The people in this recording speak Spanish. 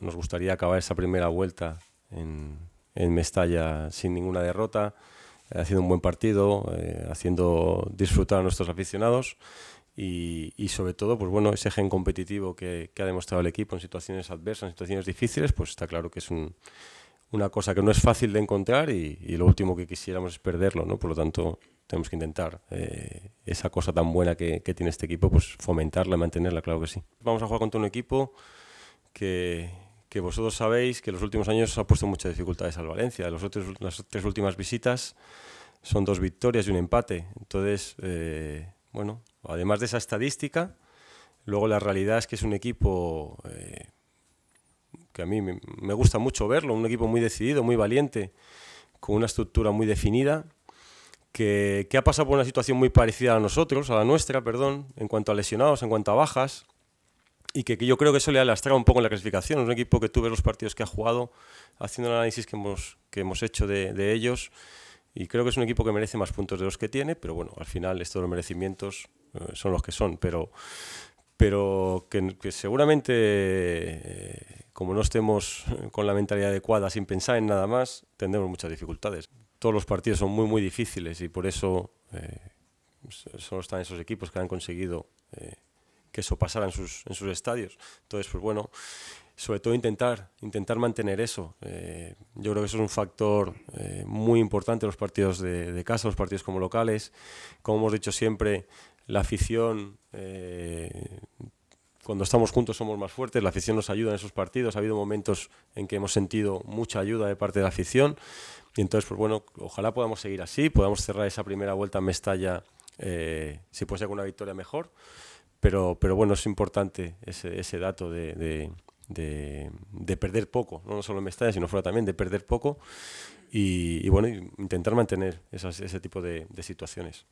Nos gustaría acabar esa primera vuelta en, Mestalla sin ninguna derrota, eh, haciendo un buen partido, eh, haciendo disfrutar a nuestros aficionados y, sobre todo, pues bueno, ese gen competitivo que, ha demostrado el equipo en situaciones adversas, en situaciones difíciles, pues está claro que es una cosa que no es fácil de encontrar y, lo último que quisiéramos es perderlo, ¿no? Por lo tanto, tenemos que intentar eh, esa cosa tan buena que, tiene este equipo, pues fomentarla, mantenerla, claro que sí. Vamos a jugar contra un equipo que que vosotros sabéis que los últimos años ha puesto muchas dificultades al Valencia. Los otros, las tres últimas visitas son dos victorias y un empate. Entonces, eh, bueno, además de esa estadística, luego la realidad es que es un equipo eh, que a mí me gusta mucho verlo, un equipo muy decidido, muy valiente, con una estructura muy definida. Que, que ha pasado por una situación muy parecida a nosotros, a la nuestra, perdón, en cuanto a lesionados, en cuanto a bajas, y que, yo creo que eso le ha lastrado un poco en la clasificación. Es un equipo que tú ves los partidos que ha jugado, haciendo el análisis que hemos, que hemos hecho de, de ellos, y creo que es un equipo que merece más puntos de los que tiene, pero bueno, al final estos los merecimientos eh, son los que son, pero, pero que, seguramente, eh, como no estemos con la mentalidad adecuada, sin pensar en nada más, tendremos muchas dificultades. Todos los partidos son muy, muy difíciles y por eso eh, solo están esos equipos que han conseguido... Eh, que eso pasara en sus, en sus estadios. Entonces, pues bueno, sobre todo intentar, intentar mantener eso. Eh, yo creo que eso es un factor eh, muy importante en los partidos de, casa, los partidos como locales. Como hemos dicho siempre, la afición, eh, cuando estamos juntos somos más fuertes, la afición nos ayuda en esos partidos. Ha habido momentos en que hemos sentido mucha ayuda de parte de la afición. Y entonces, pues bueno, ojalá podamos seguir así, podamos cerrar esa primera vuelta en Mestalla, si puede ser con una victoria mejor. Pero, pero bueno, es importante ese, ese dato de, perder poco, no solo en Mestalla, sino fuera también, de perder poco y, bueno, intentar mantener ese tipo de situaciones.